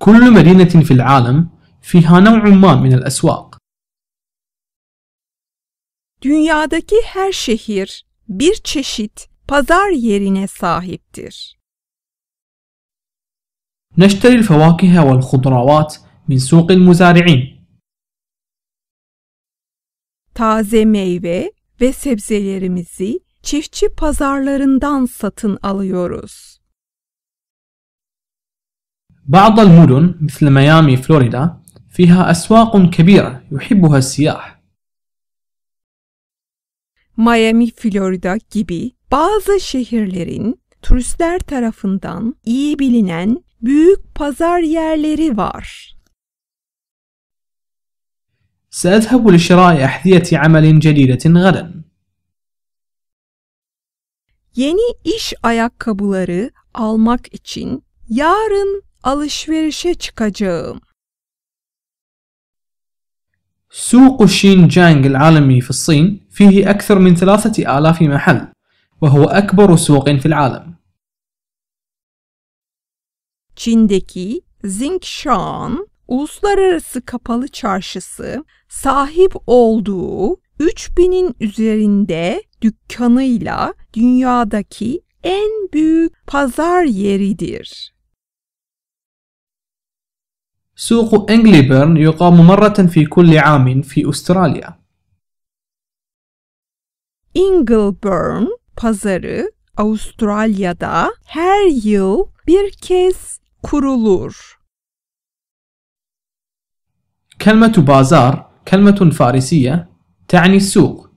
كل مدينة في العالم فيها نوع ما من الأسواق. Dünyadaki her şehir bir çeşit pazar yerine sahiptir. نشتري الفواكه والخضروات من سوق المزارعين. Taze meyve ve sebzelerimizi çiftçi pazarlarından satın alıyoruz. بعض المدن مثل ميامي فلوريدا فيها أسواق كبيرة يحبها السياح. Miami, Florida gibi bazı şehirlerin turistler tarafından iyi bilinen büyük pazar yerleri var. سأذهب لشراء أحذية عمل جديدة غدا. Yeni iş ayakkabıları almak için yarın Alışverişe çıkacağım. سوق شينجانغ العالمي في الصين فيه أكثر من ثلاثة آلاف محل وهو أكبر سوق في العالم Çin'deki Zingshan Uluslararası Kapalı Çarşısı sahip olduğu 3000'in üzerinde dükkanıyla dünyadaki en büyük pazar yeridir. سوق أنجلي يقام مرة في كل عام في أستراليا. Ingleburn pazarı Avustralya'da her yıl bir kez kurulur. كلمة بازار كلمة فارسية تعني السوق.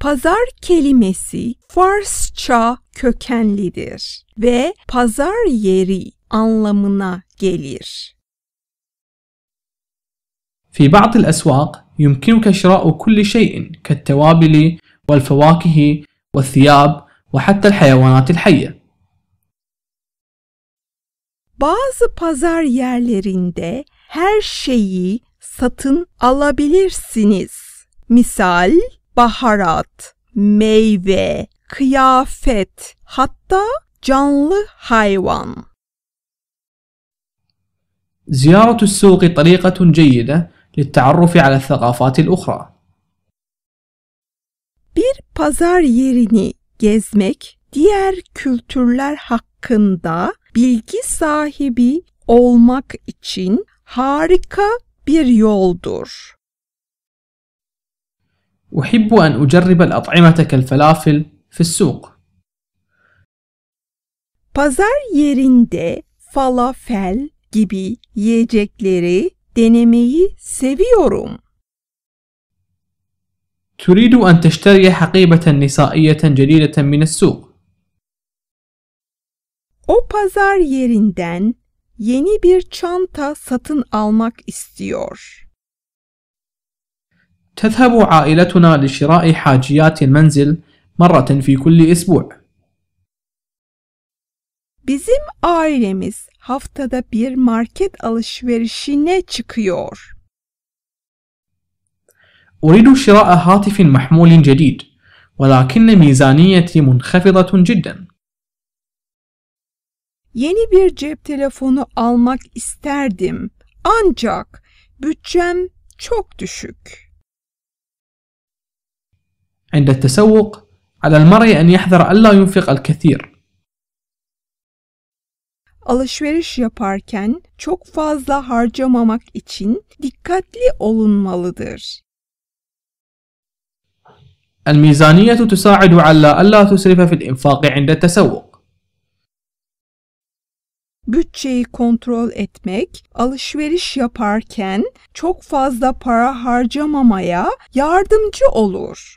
Pazar kelimesi Farsça kökenlidir ve pazar yeri anlamına gelir. في بعض الأسواق يمكنك شراء كل شيء كالتوابل والفواكه والثياب وحتى الحيوانات الحية. Bazı pazar yerlerinde her şeyi satın alabilirsiniz. Misal baharat, meyve, kıyafet, hatta canlı hayvan. زيارة السوق طريقة جيدة للتعرف على الثقافات الأخرى. Bir pazar yerini gezmek diğer kültürler hakkında bilgi sahibi olmak için harika bir yoldur. أحب أن أجرب الأطعمة كالفلافل في السوق. Pazar yerinde falafel gibi yiyecekleri denemeyi seviyorum. تريد أن تشتري حقيبة نسائية جديدة من السوق. O pazar yerinden yeni bir çanta satın almak istiyor. تذهب عائلتنا لشراء حاجيات المنزل مرة في كل أسبوع. Bizim ailemiz haftada bir market alışverişine çıkıyor. أريد شراء هاتف محمول جديد ولكن ميزانيتي منخفضة جدا. Yeni bir cep telefonu almak isterdim ancak bütçem çok düşük. عند التسوق على المرء أن يحذر ألا ينفق الكثير alışveriş yaparken çok fazla harcamamak için dikkatli olunmalıdır. الميزانية تساعد على ألا تسرف في الإنفاق عند التسوق. Bütçeyi kontrol etmek, alışveriş yaparken çok fazla para harcamamaya yardımcı olur.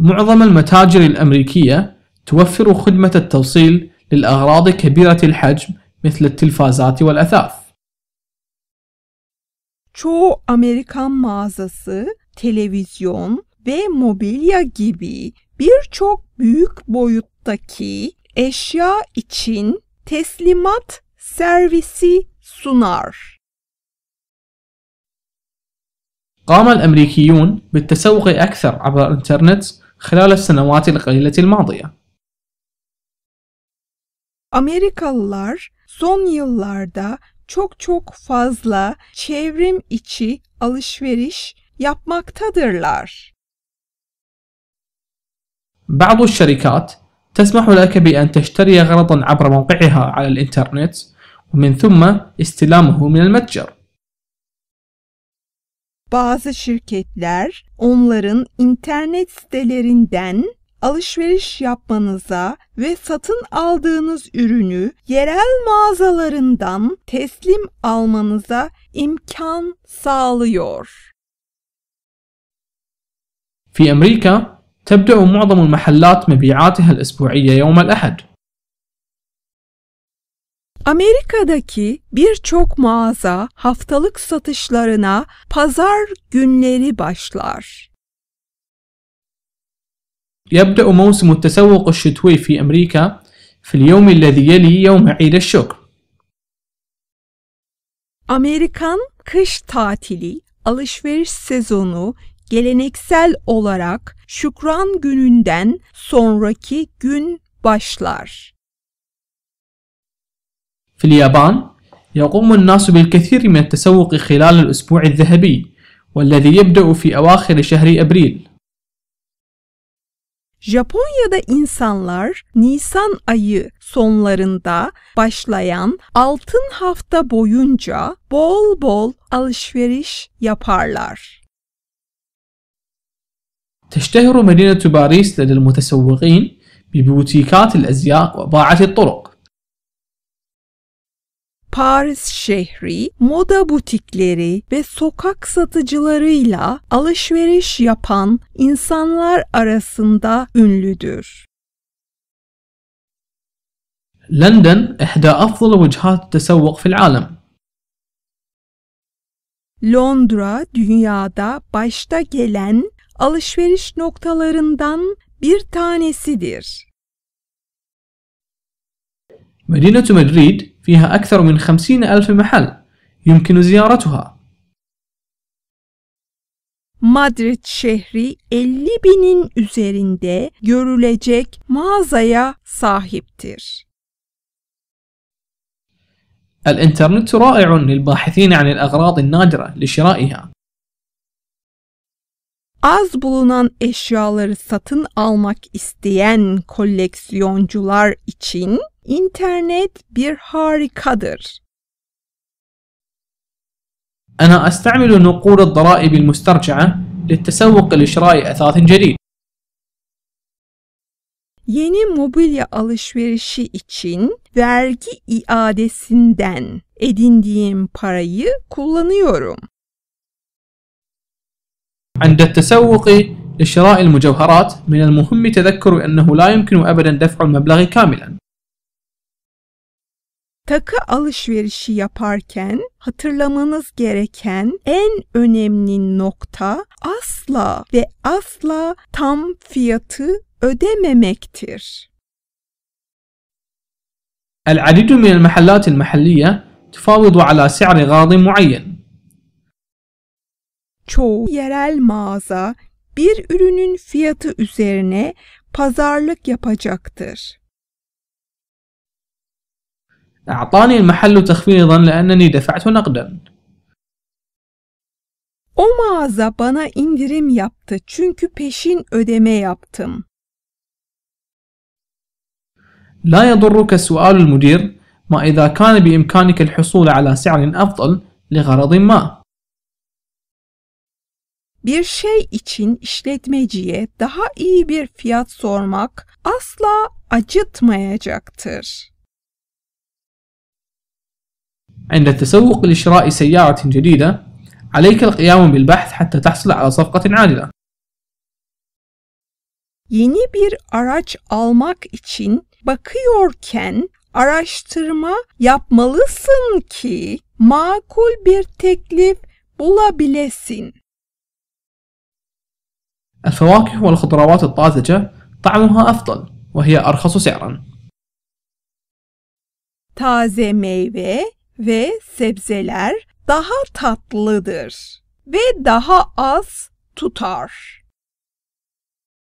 معظم المتاجر الأمريكية توفر خدمة التوصيل للأغراض كبيرة الحجم مثل التلفازات والأثاث. Çoğu Amerikan mağazası, televizyon ve mobilya gibi birçok büyük boyuttaki eşya için teslimat servisi sunar. قام الأمريكيون بالتسوق أكثر عبر الإنترنت خلال السنوات القليلة الماضية. Amerikalılar son yıllarda çok çok fazla çevrim içi alışveriş yapmaktadırlar. بعض الشركات تسمح لك بأن تشتري غرضا عبر موقعها على الإنترنت ومن ثم استلامه من المتجر. Bazı şirketler onların internet sitelerinden alışveriş yapmanıza ve satın aldığınız ürünü yerel mağazalarından teslim almanıza imkan sağlıyor. في أمريكا تبدأ معظم المحلات مبيعاتها الأسبوعية يوم الأحد. Amerika'daki birçok mağaza haftalık satışlarına pazar günleri başlar. يبدأ موسم التسوق الشتوي في أمريكا في اليوم الذي يلي يوم عيد الشكر. Amerikan kış tatili, alışveriş sezonu geleneksel olarak Şükran gününden sonraki gün başlar. في اليابان يقوم الناس بالكثير من التسوق خلال الأسبوع الذهبي والذي يبدأ في أواخر شهر أبريل. Japonya'da insanlar Nisan ayı sonlarında başlayan altın hafta boyunca bol bol alışveriş yaparlar. تشتهر مدينة باريس لدى المتسوقين ببوتيكات الأزياء وباعة الطرق Paris şehri moda butikleri ve sokak satıcılarıyla alışveriş yapan insanlar arasında ünlüdür. لندن إحدى afzal وجهات التسوق fil alam. Londra dünyada başta gelen alışveriş noktalarından bir tanesidir. مدينة Madrid فيها أكثر من خمسين ألف محل يمكن زيارتها Madrid şehri 50 binin üzerinde görülecek mağazaya sahiptir. الإنترنت رائع للباحثين عن الأغراض النادرة لشرائها. az bulunan eşyaları satın almak isteyen koleksiyoncular için internet bir harikadır. أنا أستعمل نقود الضرائب المسترجعة للتسوق لشراء أثاث جديد. Yeni mobilya alışverişi için vergi iadesinden edindiğim parayı kullanıyorum. عند التسوق لشراء المجوهرات من المهم تذكر أنه لا يمكن أبدا دفع المبلغ كاملا Takı alışverişi yaparken hatırlamanız gereken en önemli nokta asla ve asla tam fiyatı ödememektir. العديد من المحلات المحلية تفاوض على سعر غاض معين çoğu yerel mağaza bir ürünün fiyatı üzerine pazarlık yapacaktır. أعطاني المحل تخفيضا لأنني دفعت نقدا. O mağaza bana indirim yaptı çünkü peşin ödeme yaptım. لا يضرك سؤال المدير ما إذا كان بإمكانك الحصول على سعر أفضل لغرض ما. bir şey için işletmeciye daha iyi bir fiyat sormak asla acıtmayacaktır. عند التسوق لشراء سيارة جديدة عليك القيام بالبحث حتى تحصل على صفقة عادلة. Yeni bir araç almak için bakıyorken araştırma yapmalısın ki makul bir teklif bulabilesin. الفواكه والخضروات الطازجة طعمها أفضل وهي أرخص سعرا Taze meyve ve sebzeler daha tatlıdır ve daha az tutar.